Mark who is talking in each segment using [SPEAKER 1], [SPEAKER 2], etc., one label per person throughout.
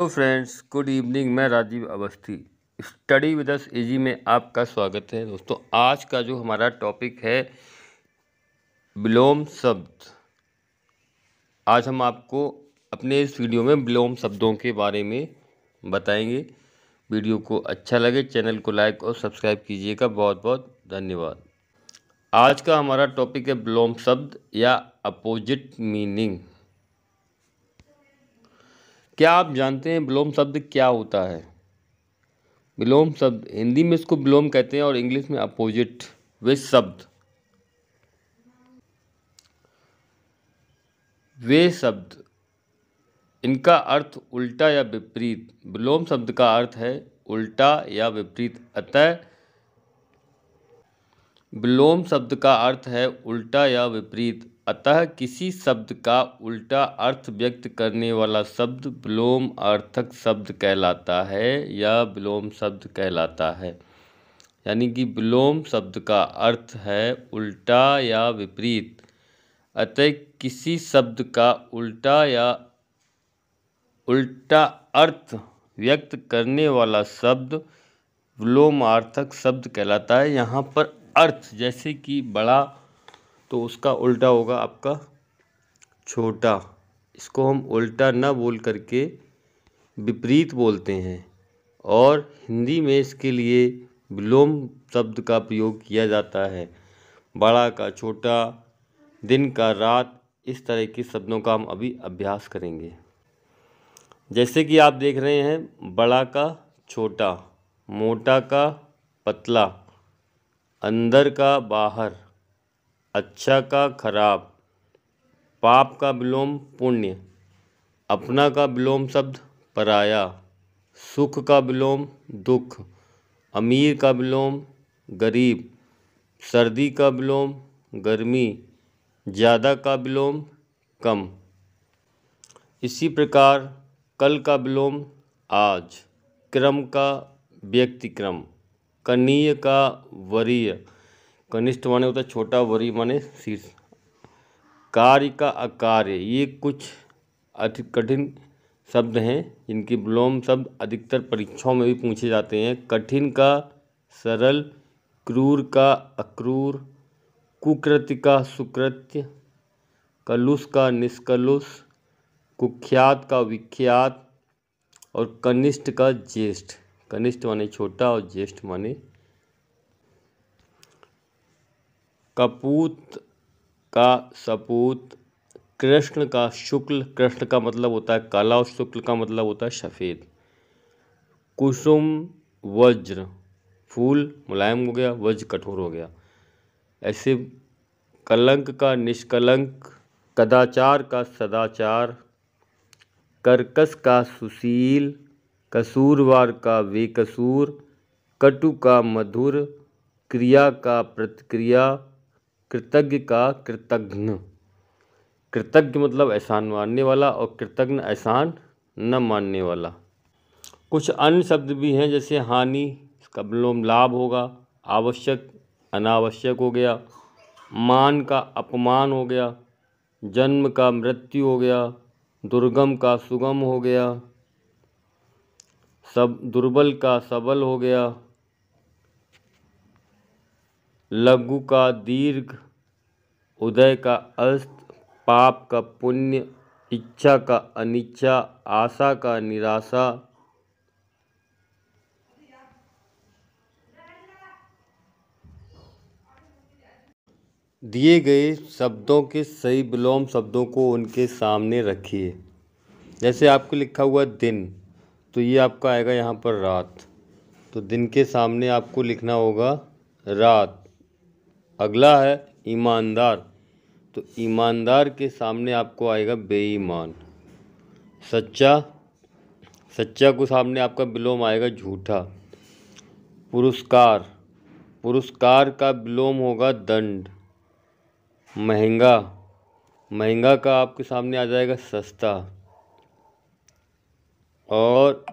[SPEAKER 1] hello friends good evening मैं Rajeev Awasthi study with us easy में आपका स्वागत है दोस्तों आज का जो हमारा टॉपिक है विलोम शब्द आज हम आपको अपने इस वीडियो में विलोम शब्दों के बारे में बताएंगे वीडियो को अच्छा लगे चैनल को लाइक और सब्सक्राइब कीजिएगा बहुत बहुत धन्यवाद आज का हमारा टॉपिक है विलोम शब्द या अपोजिट मीनिंग क्या आप जानते हैं विलोम शब्द क्या होता है विलोम शब्द हिंदी में इसको विलोम कहते हैं और इंग्लिश में अपोजिट वे शब्द वे शब्द इनका अर्थ उल्टा या विपरीत विलोम शब्द का अर्थ है उल्टा या विपरीत अतः विलोम शब्द का अर्थ है उल्टा या विपरीत अतः किसी शब्द का उल्टा अर्थ व्यक्त करने वाला शब्द विलोम अर्थक शब्द कहलाता है या विलोम शब्द कहलाता है यानी कि विलोम शब्द का अर्थ है उल्टा या विपरीत अतः किसी शब्द का उल्टा या उल्टा अर्थ व्यक्त करने वाला शब्द विलोमार्थक शब्द कहलाता है यहाँ पर अर्थ जैसे कि बड़ा तो उसका उल्टा होगा आपका छोटा इसको हम उल्टा ना बोल करके विपरीत बोलते हैं और हिंदी में इसके लिए विलोम शब्द का प्रयोग किया जाता है बड़ा का छोटा दिन का रात इस तरह के शब्दों का हम अभी अभ्यास करेंगे जैसे कि आप देख रहे हैं बड़ा का छोटा मोटा का पतला अंदर का बाहर अच्छा का खराब पाप का विलोम पुण्य अपना का विलोम शब्द पराया सुख का विलोम दुख अमीर का विलोम गरीब सर्दी का विलोम गर्मी ज़्यादा का विलोम कम इसी प्रकार कल का विलोम आज क्रम का व्यक्तिक्रम कनीय का वरीय कनिष्ठ माने होता है छोटा वरी माने शीर्ष कार्य का अकार्य ये कुछ अति कठिन शब्द हैं जिनके विलोम शब्द अधिकतर परीक्षाओं में भी पूछे जाते हैं कठिन का सरल क्रूर का अक्रूर कुकृत्य का सुकृत्य कलुष का निष्कलुष कुख्यात का विख्यात और कनिष्ठ का ज्येष्ठ कनिष्ठ माने छोटा और ज्येष्ठ माने कपूत का सपूत कृष्ण का शुक्ल कृष्ण का मतलब होता है काला और शुक्ल का मतलब होता है सफ़ेद कुसुम वज्र फूल मुलायम हो गया वज्र कठोर हो गया ऐसे कलंक का निष्कलंक कदाचार का सदाचार कर्कस का सुशील कसूरवार का बेकसूर कटु का मधुर क्रिया का प्रतिक्रिया कृतज्ञ का कृतघ्न कृतज्ञ मतलब एहसान मानने वाला और कृतज्ञ एहसान न मानने वाला कुछ अन्य शब्द भी हैं जैसे हानि इसका विलोम लाभ होगा आवश्यक अनावश्यक हो गया मान का अपमान हो गया जन्म का मृत्यु हो गया दुर्गम का सुगम हो गया सब दुर्बल का सबल हो गया लघु का दीर्घ उदय का अस्त पाप का पुण्य इच्छा का अनिच्छा आशा का निराशा दिए गए शब्दों के सही विलोम शब्दों को उनके सामने रखिए जैसे आपको लिखा हुआ दिन तो ये आपका आएगा यहाँ पर रात तो दिन के सामने आपको लिखना होगा रात अगला है ईमानदार तो ईमानदार के सामने आपको आएगा बेईमान सच्चा सच्चा को सामने आपका विलोम आएगा झूठा पुरस्कार पुरस्कार का विलोम होगा दंड महंगा महंगा का आपके सामने आ जाएगा सस्ता और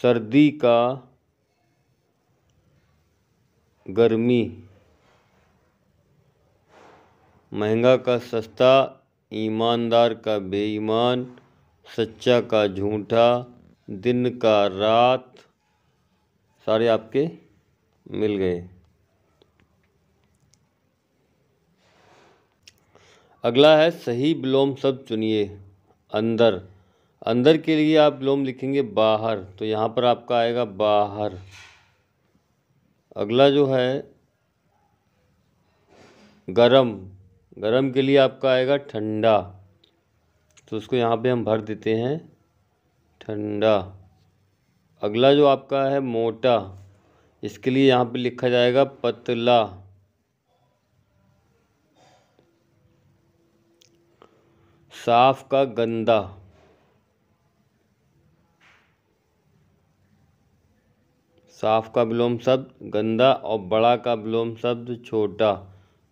[SPEAKER 1] सर्दी का गर्मी महंगा का सस्ता ईमानदार का बेईमान सच्चा का झूठा दिन का रात सारे आपके मिल गए अगला है सही विलोम शब्द चुनिए अंदर अंदर के लिए आप लोम लिखेंगे बाहर तो यहाँ पर आपका आएगा बाहर अगला जो है गरम गरम के लिए आपका आएगा ठंडा तो उसको यहाँ पे हम भर देते हैं ठंडा अगला जो आपका है मोटा इसके लिए यहाँ पे लिखा जाएगा पतला साफ का गंदा साफ का विलोम शब्द गंदा और बड़ा का विलोम शब्द छोटा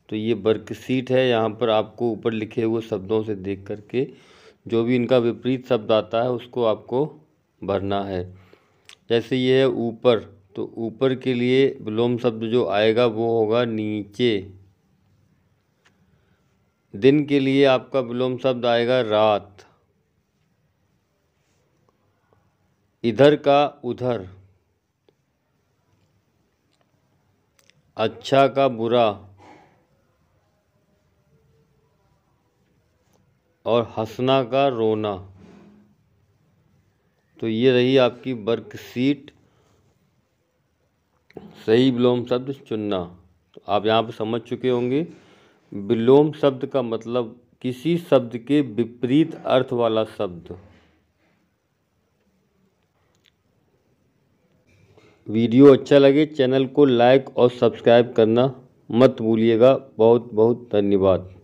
[SPEAKER 1] तो ये वर्कशीट है यहाँ पर आपको ऊपर लिखे हुए शब्दों से देख करके जो भी इनका विपरीत शब्द आता है उसको आपको भरना है जैसे ये है ऊपर तो ऊपर के लिए विलोम शब्द जो आएगा वो होगा नीचे दिन के लिए आपका विलोम शब्द आएगा रात इधर का उधर अच्छा का बुरा और हंसना का रोना तो ये रही आपकी वर्क सीट सही विलोम शब्द चुनना तो आप यहाँ पर समझ चुके होंगे विलोम शब्द का मतलब किसी शब्द के विपरीत अर्थ वाला शब्द वीडियो अच्छा लगे चैनल को लाइक और सब्सक्राइब करना मत भूलिएगा बहुत बहुत धन्यवाद